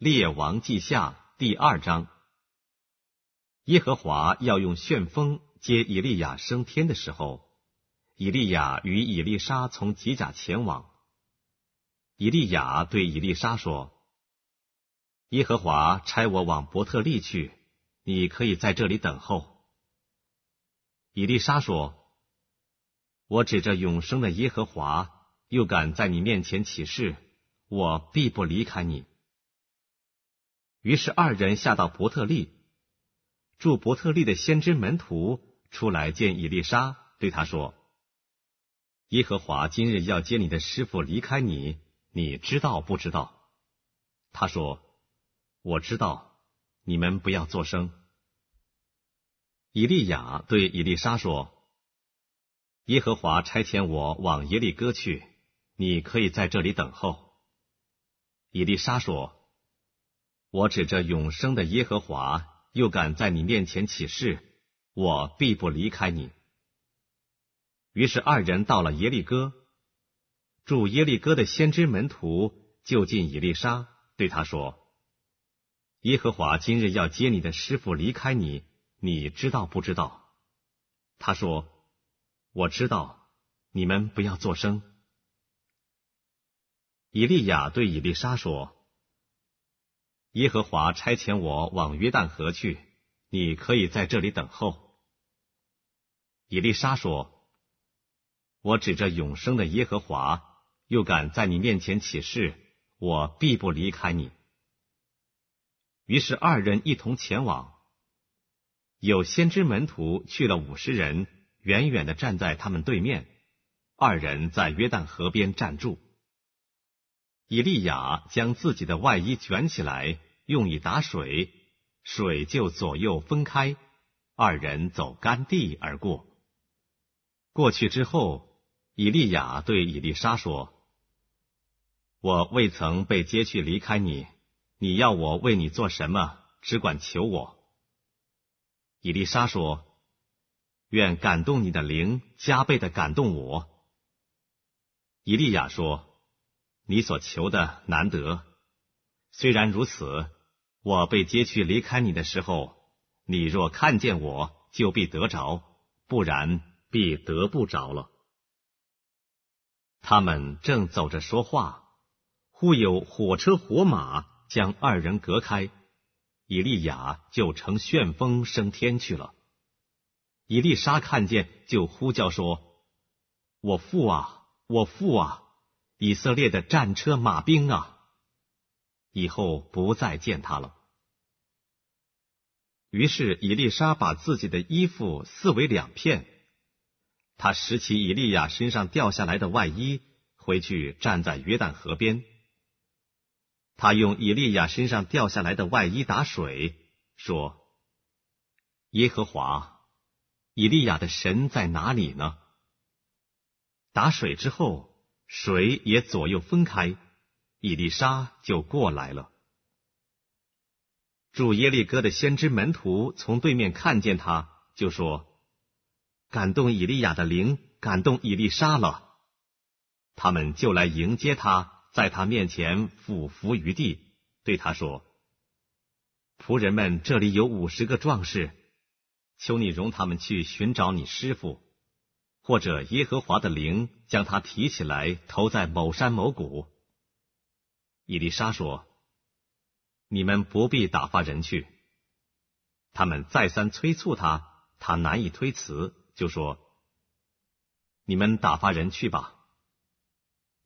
列王记下第二章。耶和华要用旋风接以利亚升天的时候，以利亚与以利沙从吉甲前往。以利亚对以利沙说：“耶和华差我往伯特利去，你可以在这里等候。”以利沙说：“我指着永生的耶和华，又敢在你面前起誓，我必不离开你。”于是二人下到伯特利，住伯特利的先知门徒出来见以丽莎，对他说：“耶和华今日要接你的师傅离开你，你知道不知道？”他说：“我知道。”你们不要作声。以利亚对以利莎说：“耶和华差遣我往耶利哥去，你可以在这里等候。”以利莎说。我指着永生的耶和华，又敢在你面前起誓，我必不离开你。于是二人到了耶利哥，住耶利哥的先知门徒就近以利沙，对他说：“耶和华今日要接你的师傅离开你，你知道不知道？”他说：“我知道。”你们不要作声。以利亚对以利沙说。耶和华差遣我往约旦河去，你可以在这里等候。以丽莎说：“我指着永生的耶和华，又敢在你面前起誓，我必不离开你。”于是二人一同前往。有先知门徒去了五十人，远远的站在他们对面。二人在约旦河边站住。以利亚将自己的外衣卷起来，用以打水，水就左右分开，二人走干地而过。过去之后，以利亚对以利沙说：“我未曾被接去离开你，你要我为你做什么，只管求我。”以利沙说：“愿感动你的灵加倍的感动我。”以利亚说。你所求的难得，虽然如此，我被接去离开你的时候，你若看见我，就必得着；不然，必得不着了。他们正走着说话，忽有火车火马将二人隔开，以利亚就乘旋风升天去了。以丽莎看见，就呼叫说：“我父啊，我父啊！”以色列的战车马兵啊，以后不再见他了。于是以丽莎把自己的衣服撕为两片，他拾起以利亚身上掉下来的外衣，回去站在约旦河边。他用以利亚身上掉下来的外衣打水，说：“耶和华，以利亚的神在哪里呢？”打水之后。水也左右分开，伊丽莎就过来了。住耶利哥的先知门徒从对面看见他，就说：“感动以利亚的灵，感动伊丽莎了。”他们就来迎接他，在他面前俯伏于地，对他说：“仆人们，这里有五十个壮士，求你容他们去寻找你师傅。”或者耶和华的灵将他提起来，投在某山某谷。以丽莎说：“你们不必打发人去。”他们再三催促他，他难以推辞，就说：“你们打发人去吧。”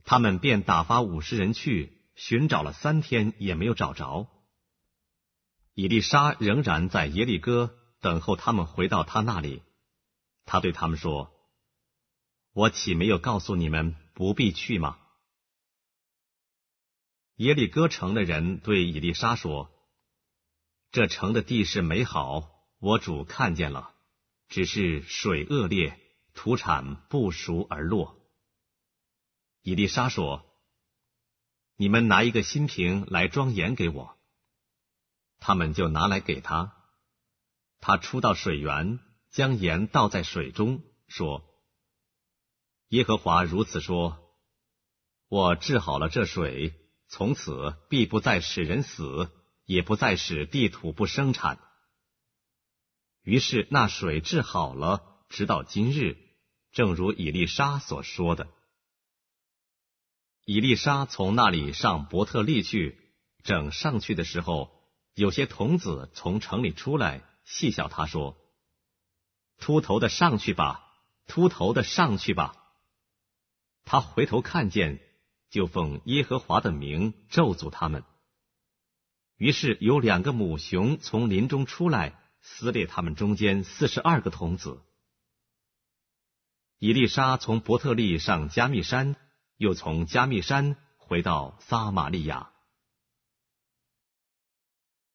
他们便打发五十人去寻找了三天，也没有找着。伊丽莎仍然在耶利哥等候他们回到他那里，他对他们说。我岂没有告诉你们不必去吗？耶利哥城的人对以丽莎说：“这城的地势美好，我主看见了，只是水恶劣，土产不熟而落。”以丽莎说：“你们拿一个新瓶来装盐给我。”他们就拿来给他。他出到水源，将盐倒在水中，说。耶和华如此说：“我治好了这水，从此必不再使人死，也不再使地土不生产。”于是那水治好了，直到今日，正如以丽莎所说的。以丽莎从那里上伯特利去，正上去的时候，有些童子从城里出来，戏笑他说：“秃头的上去吧，秃头的上去吧。”他回头看见，就奉耶和华的名咒诅他们。于是有两个母熊从林中出来，撕裂他们中间四十二个童子。以丽莎从伯特利上加密山，又从加密山回到撒玛利亚。